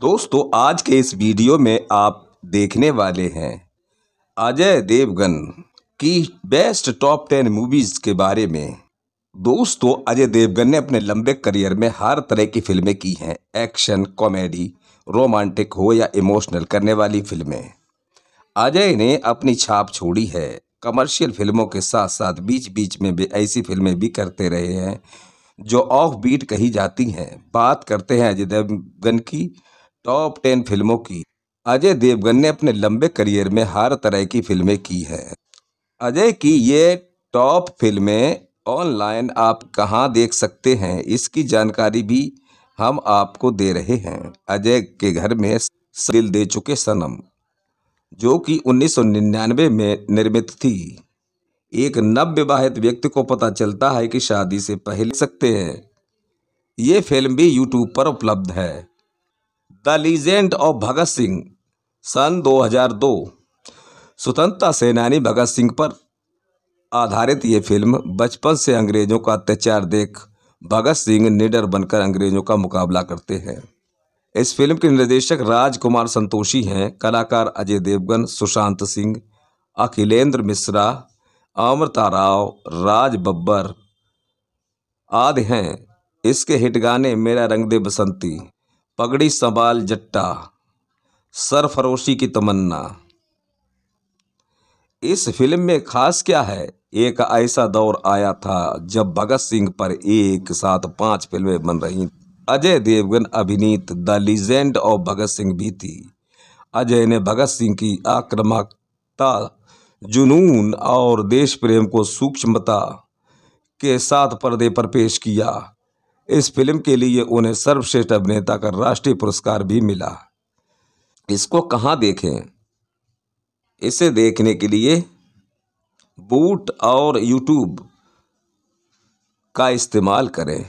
दोस्तों आज के इस वीडियो में आप देखने वाले हैं अजय देवगन की बेस्ट टॉप टेन मूवीज़ के बारे में दोस्तों अजय देवगन ने अपने लंबे करियर में हर तरह की फिल्में की हैं एक्शन कॉमेडी रोमांटिक हो या इमोशनल करने वाली फिल्में अजय ने अपनी छाप छोड़ी है कमर्शियल फिल्मों के साथ साथ बीच बीच में भी ऐसी फिल्में भी करते रहे हैं जो ऑफ बीट कही जाती हैं बात करते हैं अजय देवगन की टॉप टेन फिल्मों की अजय देवगन ने अपने लंबे करियर में हर तरह की फिल्में की है अजय की ये टॉप फिल्में ऑनलाइन आप कहाँ देख सकते हैं इसकी जानकारी भी हम आपको दे रहे हैं अजय के घर में दिल दे चुके सनम जो कि 1999 में निर्मित थी एक नव विवाहित व्यक्ति को पता चलता है कि शादी से पहले सकते हैं ये फिल्म भी यूट्यूब पर उपलब्ध है the legend of Bhagat Singh सन 2002 स्वतंत्रता सेनानी भगत सिंह पर आधारित ये फिल्म बचपन से अंग्रेजों का अत्याचार देख भगत सिंह निडर बनकर अंग्रेजों का मुकाबला करते हैं इस फिल्म के निर्देशक राजकुमार संतोषी हैं कलाकार अजय देवगन सुशांत सिंह अखिलेंद्र मिश्रा अमृता राव राज बब्बर आदि हैं इसके हिट गाने मेरा रंग दे बसंती पगड़ी संभाल जट्टा सरफरोशी की तमन्ना इस फिल्म में खास क्या है एक ऐसा दौर आया था जब भगत सिंह पर एक साथ पांच फिल्में बन रही अजय देवगन अभिनीत the legend of Bhagat Singh भी थी अजय ने भगत सिंह की आक्रामकता जुनून और देश प्रेम को सूक्ष्मता के साथ पर्दे पर पेश किया इस फिल्म के लिए उन्हें सर्वश्रेष्ठ अभिनेता का राष्ट्रीय पुरस्कार भी मिला इसको कहाँ देखें इसे देखने के लिए बूट और यूट्यूब का इस्तेमाल करें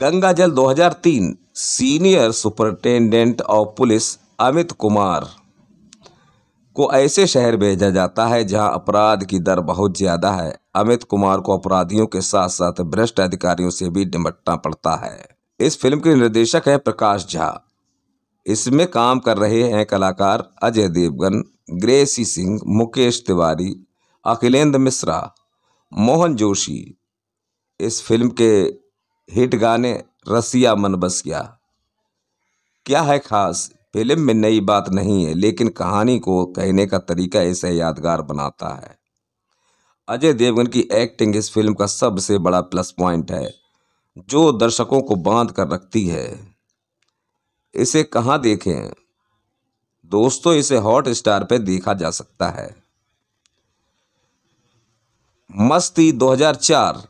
Gangaajal 2003 senior superintendent of police Amit Kumar को ऐसे शहर भेजा जाता है जहां अपराध की दर बहुत ज़्यादा है अमित कुमार को अपराधियों के साथ साथ भ्रष्ट अधिकारियों से भी निमटना पड़ता है इस फिल्म के निर्देशक हैं प्रकाश झा इसमें काम कर रहे हैं कलाकार अजय देवगन ग्रेसी सिंह मुकेश तिवारी अखिलेंद्र मिश्रा मोहन जोशी इस फिल्म के हिट गाने रसिया मन बस गया क्या है खास फिल्म में नई बात नहीं है लेकिन कहानी को कहने का तरीका इसे यादगार बनाता है अजय देवगन की एक्टिंग इस फिल्म का सबसे बड़ा प्लस पॉइंट है जो दर्शकों को बांध कर रखती है इसे कहाँ देखें दोस्तों इसे हॉट स्टार पर देखा जा सकता है मस्ती 2004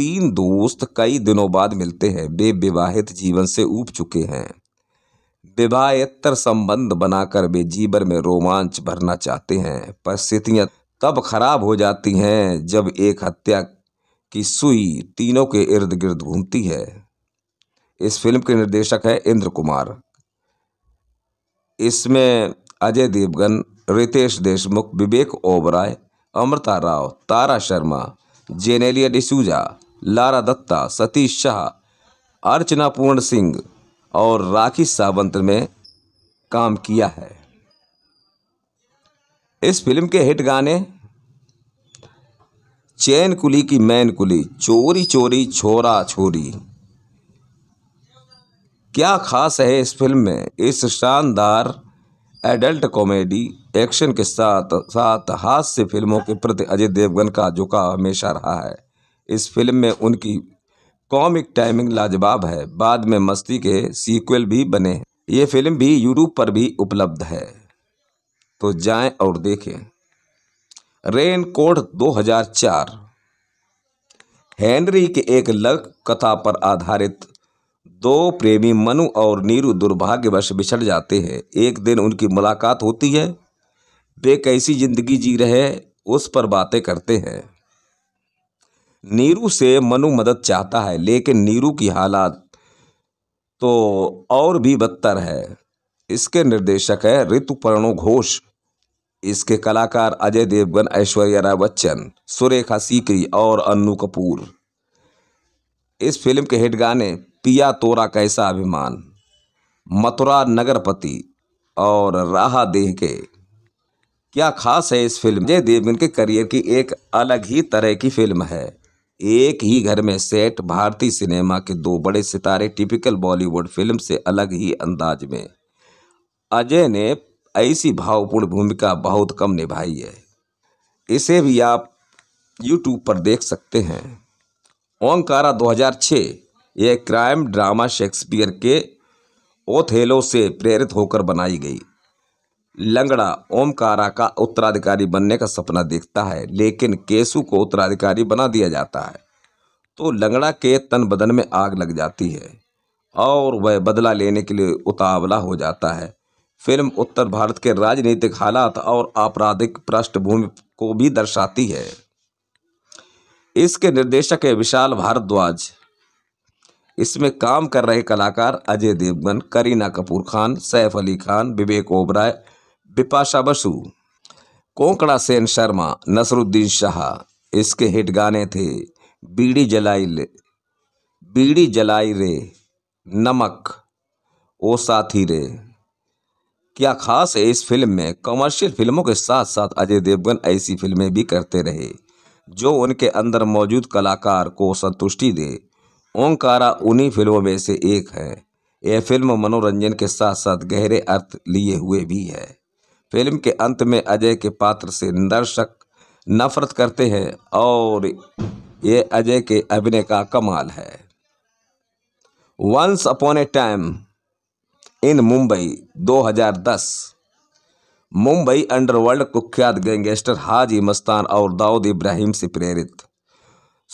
तीन दोस्त कई दिनों बाद मिलते हैं वे विवाहित जीवन से ऊब चुके हैं विवाहत्तर संबंध बनाकर वे जीवन में रोमांच भरना चाहते हैं परिस्थितियां तब खराब हो जाती हैं जब एक हत्या की सुई तीनों के इर्द गिर्द घूमती है इस फिल्म के निर्देशक हैं इंद्र कुमार इसमें अजय देवगन रितेश देशमुख विवेक ओबराय अमृता राव तारा शर्मा जेनेलिया डिसूजा लारा दत्ता सतीश शाह अर्चना पूर्ण सिंह और राखी सावंत में काम किया है इस फिल्म के हिट गाने चैन कुली की मैन कुली चोरी चोरी छोरा छोरी क्या खास है इस फिल्म में इस शानदार एडल्ट कॉमेडी एक्शन के साथ साथ हास्य फिल्मों के प्रति अजय देवगन का झुकाव हमेशा रहा है इस फिल्म में उनकी कॉमिक टाइमिंग लाजवाब है बाद में मस्ती के सीक्वल भी बने हैं ये फिल्म भी यूट्यूब पर भी उपलब्ध है तो जाएं और देखें रेन कोड 2004 हेनरी के एक लग कथा पर आधारित दो प्रेमी मनु और नीरू दुर्भाग्यवश बिछड़ जाते हैं एक दिन उनकी मुलाकात होती है वे कैसी ज़िंदगी जी रहे उस पर बातें करते हैं नीरू से मनु मदद चाहता है लेकिन नीरू की हालात तो और भी बदतर है इसके निर्देशक है ऋतुपर्णो घोष इसके कलाकार अजय देवगन ऐश्वर्या राय बच्चन सुरेखा सीकरी और अन्नू कपूर इस फिल्म के हिट गाने पिया तोरा कैसा अभिमान मथुरा नगरपति और राहा देह के क्या खास है इस फिल्म अजय देवगन के करियर की एक अलग ही तरह की फिल्म है एक ही घर में सेट भारतीय सिनेमा के दो बड़े सितारे टिपिकल बॉलीवुड फिल्म से अलग ही अंदाज में अजय ने ऐसी भावपूर्ण भूमिका बहुत कम निभाई है इसे भी आप यूट्यूब पर देख सकते हैं ओंकारा 2006 यह क्राइम ड्रामा शेक्सपियर के ओथेलो से प्रेरित होकर बनाई गई लंगड़ा ओमकारा का उत्तराधिकारी बनने का सपना देखता है लेकिन केसु को उत्तराधिकारी बना दिया जाता है तो लंगड़ा के तन बदन में आग लग जाती है और वह बदला लेने के लिए उतावला हो जाता है फिल्म उत्तर भारत के राजनीतिक हालात और आपराधिक पृष्ठभूमि को भी दर्शाती है इसके निर्देशक है विशाल भारद्वाज इसमें काम कर रहे कलाकार अजय देवगन करीना कपूर खान सैफ अली खान विवेक ओबराय बिपाशा बसु कोंकड़ा सेन शर्मा नसरुद्दीन शाह इसके हिट गाने थे बीड़ी जलाई ले बीड़ी जलाई रे नमक ओ साथी रे क्या खास है इस फिल्म में कमर्शियल फिल्मों के साथ साथ अजय देवगन ऐसी फिल्में भी करते रहे जो उनके अंदर मौजूद कलाकार को संतुष्टि दे ओंकारा उन्हीं फिल्मों में से एक है यह फिल्म मनोरंजन के साथ साथ गहरे अर्थ लिए हुए भी है फिल्म के अंत में अजय के पात्र से दर्शक नफरत करते हैं और ये अजय के अभिनय का कमाल है once upon a time in Mumbai 2010 Mumbai underworld कुख्यात गैंगस्टर हाजी मस्तान और दाऊद इब्राहिम से प्रेरित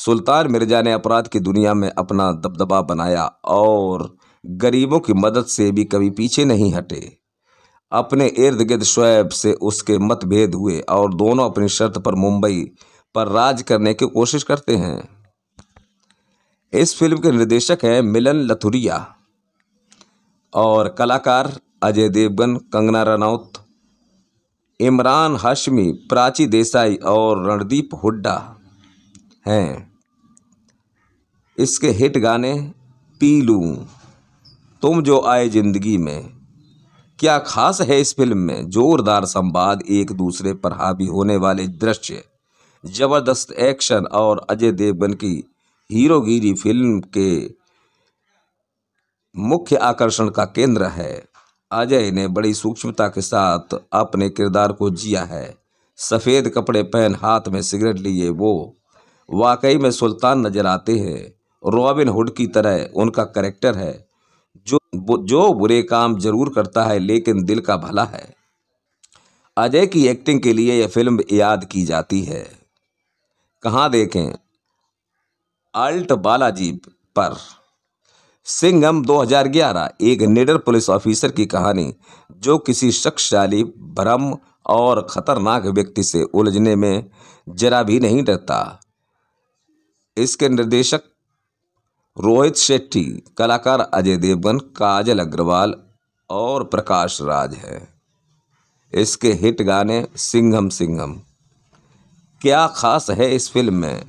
सुल्तान मिर्जा ने अपराध की दुनिया में अपना दबदबा बनाया और गरीबों की मदद से भी कभी पीछे नहीं हटे अपने इर्द गिर्द शुएब से उसके मतभेद हुए और दोनों अपनी शर्त पर मुंबई पर राज करने की कोशिश करते हैं इस फिल्म के निर्देशक हैं मिलन लथुरिया और कलाकार अजय देवगन कंगना रनौत इमरान हाशमी प्राची देसाई और रणदीप हुड्डा हैं इसके हिट गाने पीलू तुम जो आए ज़िंदगी में क्या खास है इस फिल्म में जोरदार संवाद एक दूसरे पर हावी होने वाले दृश्य जबरदस्त एक्शन और अजय देवगन की हीरोगिरी फिल्म के मुख्य आकर्षण का केंद्र है अजय ने बड़ी सूक्ष्मता के साथ अपने किरदार को जिया है सफ़ेद कपड़े पहन हाथ में सिगरेट लिए वो वाकई में सुल्तान नजर आते हैं रॉबिन हुड की तरह उनका करेक्टर है जो बुरे काम जरूर करता है लेकिन दिल का भला है अजय की एक्टिंग के लिए यह फिल्म याद की जाती है कहाँ देखें अल्ट बालाजी पर सिंगम 2011 एक निडर पुलिस ऑफिसर की कहानी जो किसी शक्तिशाली भ्रम और खतरनाक व्यक्ति से उलझने में जरा भी नहीं डरता इसके निर्देशक रोहित शेट्टी कलाकार अजय देवगन काजल अग्रवाल और प्रकाश राज है इसके हिट गाने सिंघम सिंघम क्या खास है इस फिल्म में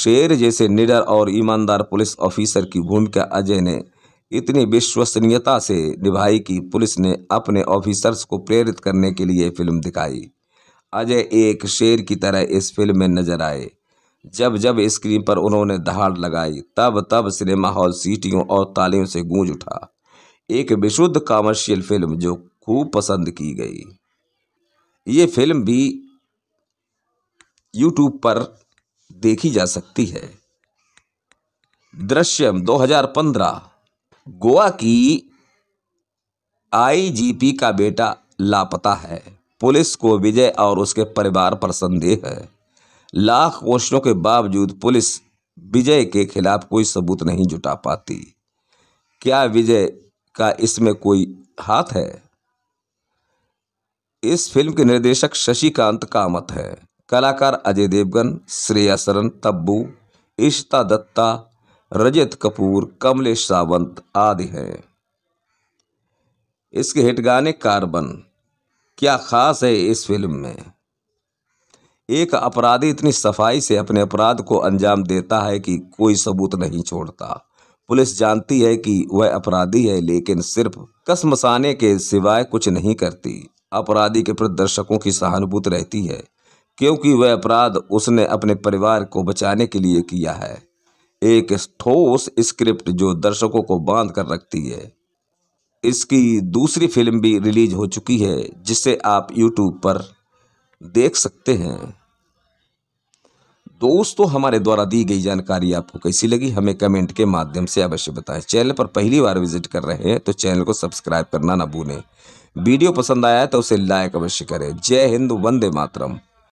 शेर जैसे निडर और ईमानदार पुलिस ऑफिसर की भूमिका अजय ने इतनी विश्वसनीयता से निभाई कि पुलिस ने अपने ऑफिसर्स को प्रेरित करने के लिए फिल्म दिखाई अजय एक शेर की तरह इस फिल्म में नजर आए जब जब स्क्रीन पर उन्होंने दहाड़ लगाई तब तब सिनेमा हॉल सीटियों और तालियों से गूंज उठा एक विशुद्ध कॉमर्शियल फिल्म जो खूब पसंद की गई ये फिल्म भी यूट्यूब पर देखी जा सकती है दृश्यम 2015 गोवा की आईजीपी का बेटा लापता है पुलिस को विजय और उसके परिवार पर संदेह है लाख कोशिशों के बावजूद पुलिस विजय के खिलाफ कोई सबूत नहीं जुटा पाती क्या विजय का इसमें कोई हाथ है इस फिल्म के निर्देशक शशिकांत कामत है कलाकार अजय देवगन श्रेया सरन तब्बू इश्ता दत्ता रजत कपूर कमलेश सावंत आदि हैं इसके हिट गाने कार्बन क्या खास है इस फिल्म में एक अपराधी इतनी सफाई से अपने अपराध को अंजाम देता है कि कोई सबूत नहीं छोड़ता पुलिस जानती है कि वह अपराधी है लेकिन सिर्फ कसम मसाने के सिवाय कुछ नहीं करती अपराधी के प्रति दर्शकों की सहानुभूति रहती है क्योंकि वह अपराध उसने अपने परिवार को बचाने के लिए किया है एक ठोस स्क्रिप्ट जो दर्शकों को बांध कर रखती है इसकी दूसरी फिल्म भी रिलीज हो चुकी है जिसे आप यूट्यूब पर देख सकते हैं दोस्तों हमारे द्वारा दी गई जानकारी आपको कैसी लगी हमें कमेंट के माध्यम से अवश्य बताएं चैनल पर पहली बार विजिट कर रहे हैं तो चैनल को सब्सक्राइब करना ना भूलें वीडियो पसंद आया तो उसे लाइक अवश्य करें जय हिंद वंदे मातरम